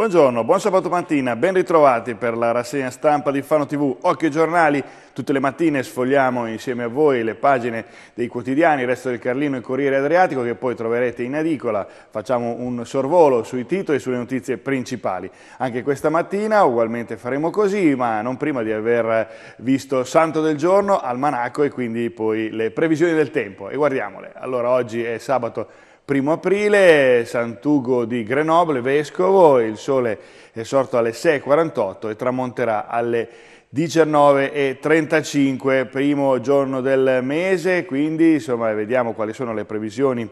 Buongiorno, buon sabato mattina, ben ritrovati per la rassegna stampa di Fano TV, Occhio ai giornali, tutte le mattine sfogliamo insieme a voi le pagine dei quotidiani, il resto del Carlino e Corriere Adriatico che poi troverete in edicola, facciamo un sorvolo sui titoli e sulle notizie principali. Anche questa mattina ugualmente faremo così, ma non prima di aver visto Santo del Giorno, Almanacco e quindi poi le previsioni del tempo. E guardiamole, allora oggi è sabato Primo aprile, Sant'Ugo di Grenoble, vescovo, il sole è sorto alle 6.48 e tramonterà alle 19.35, primo giorno del mese, quindi insomma, vediamo quali sono le previsioni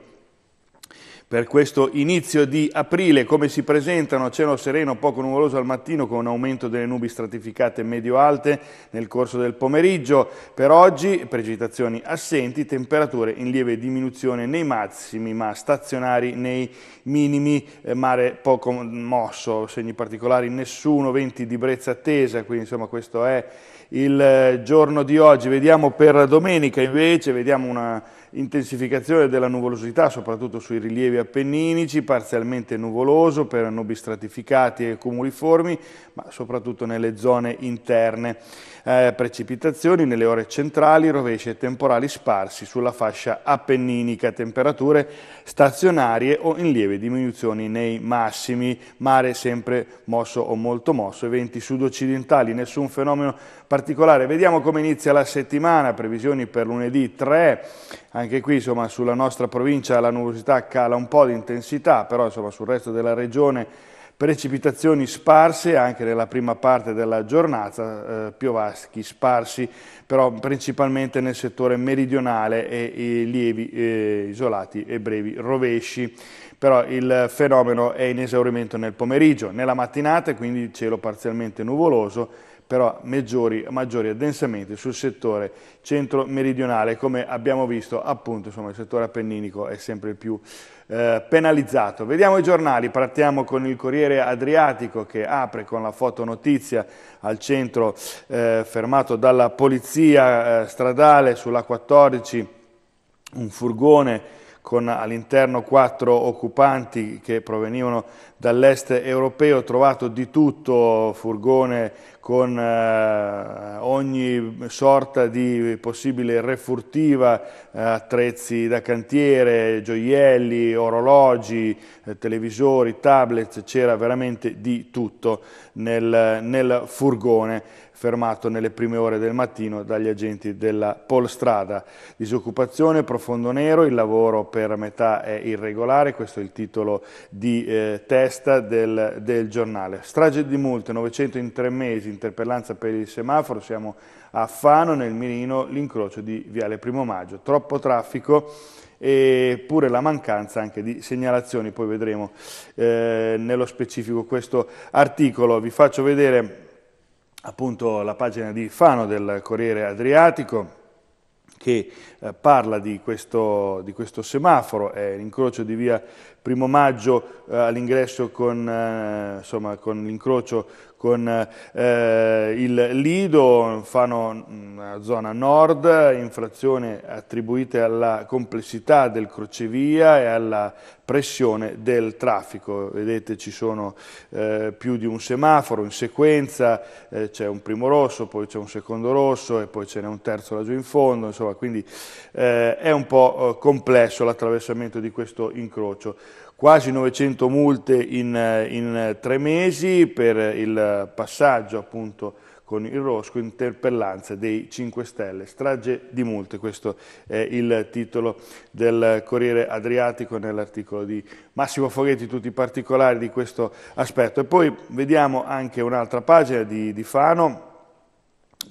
per questo inizio di aprile. Come si presentano? Cielo sereno, poco nuvoloso al mattino con un aumento delle nubi stratificate medio-alte nel corso del pomeriggio. Per oggi precipitazioni assenti, temperature in lieve diminuzione nei massimi ma stazionari nei minimi, eh, mare poco mosso, segni particolari nessuno, venti di brezza attesa, quindi insomma questo è il eh, giorno di oggi. Vediamo per domenica invece, vediamo una intensificazione della nuvolosità, soprattutto sui rilievi appenninici, parzialmente nuvoloso per nubi stratificati e cumuliformi, ma soprattutto nelle zone interne. Eh, precipitazioni nelle ore centrali, rovesci e temporali sparsi sulla fascia appenninica, temperature stazionarie o in lieve diminuzioni nei massimi, mare sempre mosso o molto mosso, eventi sudoccidentali, nessun fenomeno particolare. Vediamo come inizia la settimana, previsioni per lunedì 3 anche qui insomma, sulla nostra provincia la nuvosità cala un po' di intensità, però insomma, sul resto della regione precipitazioni sparse anche nella prima parte della giornata, eh, piovaschi sparsi, però principalmente nel settore meridionale e, e lievi e eh, isolati e brevi rovesci. Però il fenomeno è in esaurimento nel pomeriggio, nella mattinata quindi cielo parzialmente nuvoloso, però maggiori, maggiori addensamenti sul settore centro-meridionale, come abbiamo visto appunto insomma, il settore appenninico è sempre più eh, penalizzato. Vediamo i giornali, partiamo con il Corriere Adriatico che apre con la fotonotizia al centro eh, fermato dalla polizia eh, stradale sulla 14 un furgone con all'interno quattro occupanti che provenivano dall'est europeo, trovato di tutto, furgone con eh, ogni sorta di possibile refurtiva, eh, attrezzi da cantiere, gioielli, orologi, eh, televisori, tablet, c'era veramente di tutto nel, nel furgone fermato nelle prime ore del mattino dagli agenti della Polstrada. Disoccupazione, profondo nero, il lavoro per metà è irregolare, questo è il titolo di eh, testa del, del giornale. Strage di multe, 900 in tre mesi, interpellanza per il semaforo, siamo a Fano, nel Mirino, l'incrocio di Viale Primo Maggio. Troppo traffico e pure la mancanza anche di segnalazioni, poi vedremo eh, nello specifico questo articolo. Vi faccio vedere appunto la pagina di Fano del Corriere Adriatico che eh, parla di questo, di questo, semaforo, è l'incrocio di via Primo Maggio eh, all'ingresso con, eh, con l'incrocio con eh, il Lido, fanno una mm, zona nord, inflazione attribuite alla complessità del crocevia e alla pressione del traffico. Vedete ci sono eh, più di un semaforo in sequenza, eh, c'è un primo rosso, poi c'è un secondo rosso e poi ce n'è un terzo laggiù in fondo, insomma quindi eh, è un po' eh, complesso l'attraversamento di questo incrocio quasi 900 multe in, in tre mesi per il passaggio appunto con il Rosco, interpellanza dei 5 Stelle, strage di multe, questo è il titolo del Corriere Adriatico nell'articolo di Massimo Foghetti, tutti i particolari di questo aspetto. E poi vediamo anche un'altra pagina di, di Fano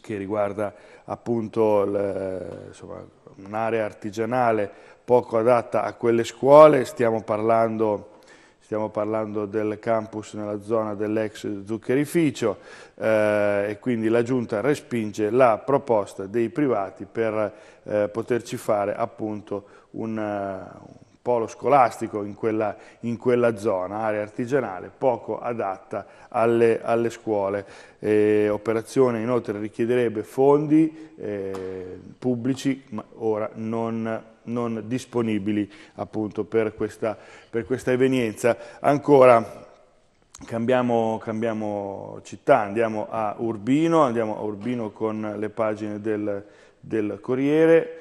che riguarda appunto un'area artigianale poco adatta a quelle scuole, stiamo parlando stiamo parlando del campus nella zona dell'ex zuccherificio eh, e quindi la Giunta respinge la proposta dei privati per eh, poterci fare appunto un, eh, polo scolastico in quella, in quella, zona, area artigianale poco adatta alle, alle scuole. Eh, operazione inoltre richiederebbe fondi eh, pubblici, ma ora non, non disponibili appunto per questa, per questa evenienza. Ancora Cambiamo, cambiamo, città, andiamo a Urbino, andiamo a Urbino con le pagine del, del Corriere,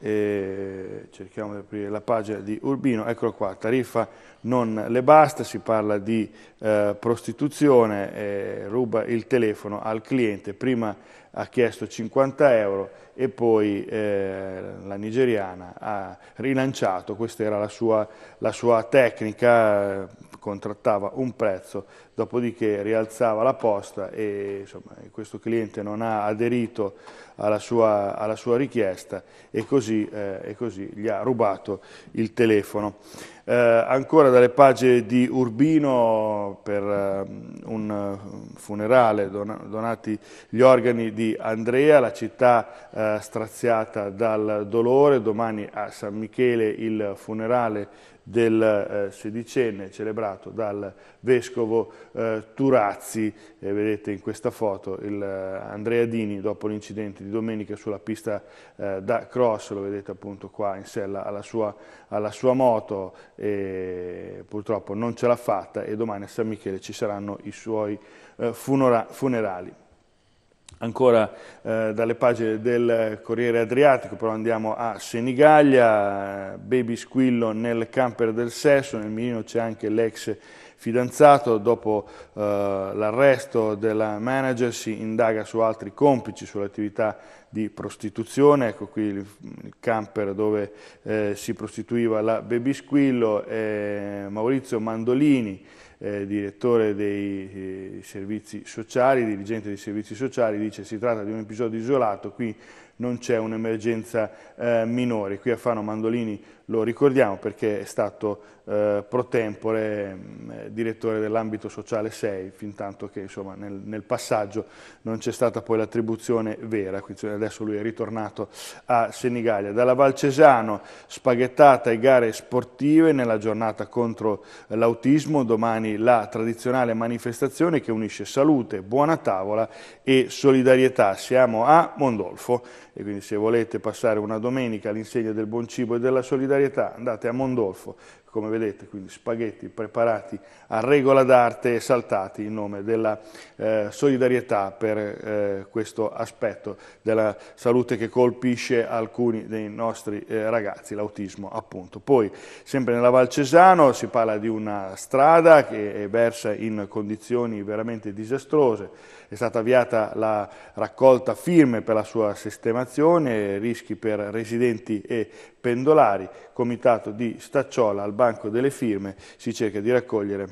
eh, cerchiamo di aprire la pagina di Urbino, eccolo qua, tariffa non le basta, si parla di eh, prostituzione, eh, ruba il telefono al cliente, prima ha chiesto 50 euro e poi eh, la nigeriana ha rilanciato, questa era la sua, la sua tecnica contrattava un prezzo, dopodiché rialzava la posta e insomma, questo cliente non ha aderito alla sua, alla sua richiesta e così, eh, e così, gli ha rubato il telefono. Eh, ancora dalle pagine di Urbino per ehm, eh, un funerale donati gli organi di Andrea, la città eh, straziata dal dolore, domani a San Michele il funerale del eh, sedicenne celebrato dal vescovo eh, Turazzi, eh, vedete in questa foto il eh, Andrea Dini dopo l'incidente di domenica sulla pista eh, da cross, lo vedete appunto qua in sella alla sua, alla sua moto, purtroppo non ce l'ha fatta e domani a San Michele ci saranno i suoi funera funerali. Ancora eh, dalle pagine del Corriere Adriatico, però andiamo a Senigallia, eh, baby squillo nel camper del sesso, nel mirino c'è anche l'ex fidanzato, dopo eh, l'arresto della manager si indaga su altri complici, sull'attività di prostituzione, ecco qui il, camper dove eh, si prostituiva la baby squillo, eh, Maurizio Mandolini, eh, direttore dei eh, servizi sociali, dirigente dei servizi sociali, dice si tratta di un episodio isolato, qui non c'è un'emergenza eh, minore. Qui a Fano Mandolini lo ricordiamo perché è stato eh, pro tempore mh, mm, eh, direttore dell'ambito sociale 6, fin tanto che insomma, nel, nel, passaggio non c'è stata poi l'attribuzione vera, quindi adesso lui è ritornato a Senigallia. Dalla Valcesano spaghettata e gare sportive nella giornata contro l'autismo, domani la tradizionale manifestazione che unisce salute, buona tavola e solidarietà. Siamo a Mondolfo e quindi se volete passare una domenica all'insegna del buon cibo e della solidarietà solidarietà andate a Mondolfo, come vedete, quindi spaghetti preparati a regola d'arte e saltati in nome della eh, solidarietà per eh, questo aspetto della salute che colpisce alcuni dei nostri eh, ragazzi, l'autismo appunto. Poi, sempre nella Val Cesano, si parla di una strada che è versa in condizioni veramente disastrose, è stata avviata la raccolta firme per la sua sistemazione, rischi per residenti e pendolari, comitato di Stacciola al banco delle firme, si cerca di raccogliere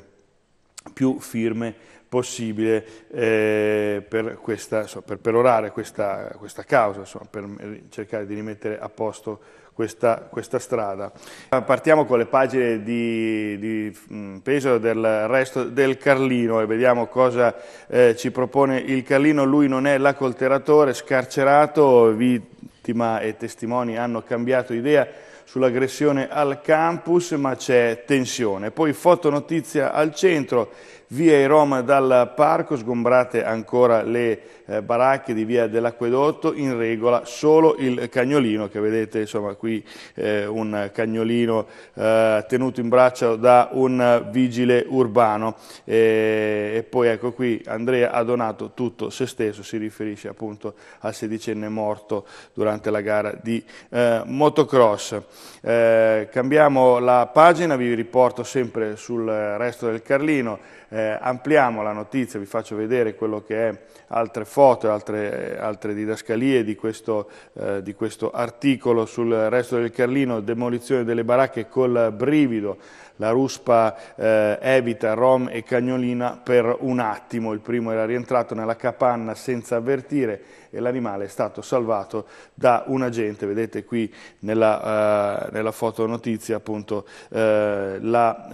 più firme possibile eh, per, questa, insomma, per, perorare questa, questa causa, insomma, per cercare di rimettere a posto questa, questa strada. Eh, partiamo con le pagine di, di mm, peso del resto del Carlino e vediamo cosa eh, ci propone il Carlino. Lui non è l'accolteratore, scarcerato, vi vittima e testimoni hanno cambiato idea sull'aggressione al campus, ma c'è tensione. Poi foto notizia al centro, via i Roma dal parco, sgombrate ancora le eh, baracche di via dell'acquedotto, in regola solo il cagnolino che vedete insomma qui eh, un cagnolino eh, tenuto in braccio da un vigile urbano e, e poi ecco qui Andrea ha donato tutto se stesso, si riferisce appunto al sedicenne morto durante la gara di eh, motocross. Eh, cambiamo la pagina, vi riporto sempre sul resto del Carlino, eh, ampliamo la notizia, vi faccio vedere quello che è altre foto, altre, altre didascalie di questo, eh, di questo articolo sul resto del Carlino, demolizione delle baracche col brivido, la ruspa eh, evita Rom e Cagnolina per un attimo, il primo era rientrato nella capanna senza avvertire e l'animale è stato salvato da un agente, vedete qui nella, eh, nella fotonotizia appunto eh, la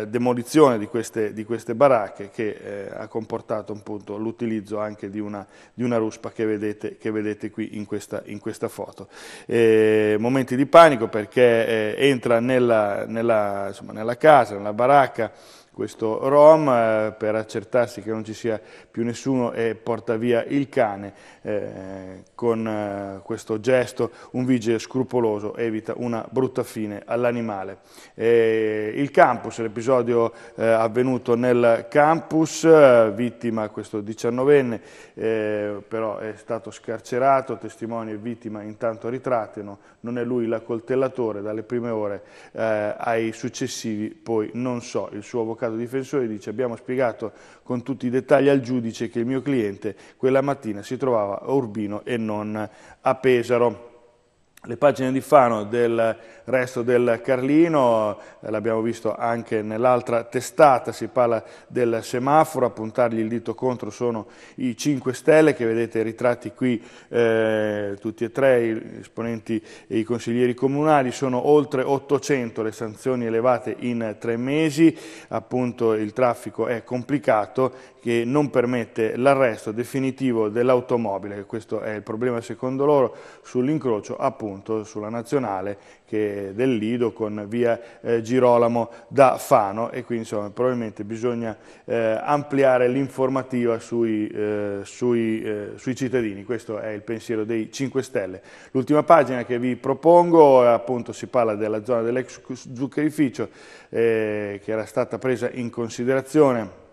eh, demolizione di queste, di queste, baracche che eh, ha comportato appunto l'utilizzo anche di una, di una ruspa che vedete, che vedete, qui in questa, in questa foto. Eh, momenti di panico perché eh, entra nella, nella, insomma, nella nella casa, nella baracca, questo ROM eh, per accertarsi che non ci sia più nessuno e porta via il cane. Eh, con eh, questo gesto un vigile scrupoloso evita una brutta fine all'animale. Eh, il campus, l'episodio eh, avvenuto nel campus, eh, vittima questo diciannovenne, però è stato scarcerato, testimoni e vittima intanto ritrattano, non è lui l'accoltellatore dalle prime ore ai successivi, poi non so, il suo avvocato l'avvocato difensore dice abbiamo spiegato con tutti i dettagli al giudice che il mio cliente quella mattina si trovava a Urbino e non a Pesaro le pagine di Fano del resto del Carlino, eh, l'abbiamo visto anche nell'altra testata, si parla del semaforo, a puntargli il dito contro sono i 5 Stelle che vedete ritratti qui eh, tutti e tre, gli esponenti e i consiglieri comunali, sono oltre 800 le sanzioni elevate in tre mesi, appunto il traffico è complicato che non permette l'arresto definitivo dell'automobile, questo è il problema secondo loro, sull'incrocio appunto sulla nazionale del Lido con via eh, Girolamo da Fano e quindi insomma, probabilmente bisogna eh, ampliare l'informativa sui, eh, sui, eh, sui, cittadini, questo è il pensiero dei 5 Stelle. L'ultima pagina che vi propongo eh, appunto si parla della zona dell'ex zuccherificio eh, che era stata presa in considerazione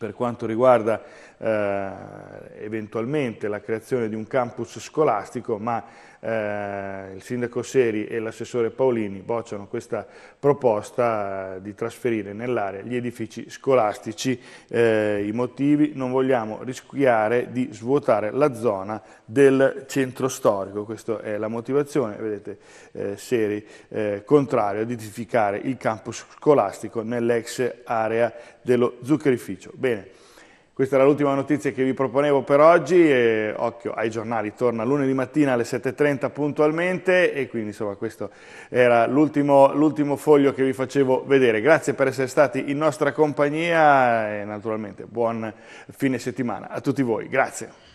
per quanto riguarda eh, eventualmente la creazione di un campus scolastico, ma eh, il sindaco Seri e l'assessore Paolini bocciano questa proposta eh, di trasferire nell'area gli edifici scolastici. Eh, I motivi non vogliamo rischiare di svuotare la zona del centro storico. Questa è la motivazione, vedete eh, Seri eh, contrario ad edificare il campus scolastico nell'ex area dello zuccherificio. Bene. Questa era l'ultima notizia che vi proponevo per oggi e occhio ai giornali, torna lunedì mattina alle 7.30 puntualmente e quindi insomma questo era l'ultimo foglio che vi facevo vedere. Grazie per essere stati in nostra compagnia e naturalmente buon fine settimana a tutti voi, grazie.